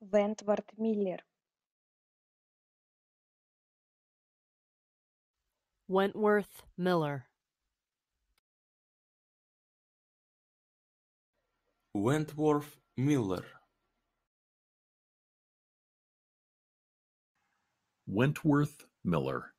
Wentworth Miller. Wentworth Miller. Wentworth Miller. Wentworth Miller.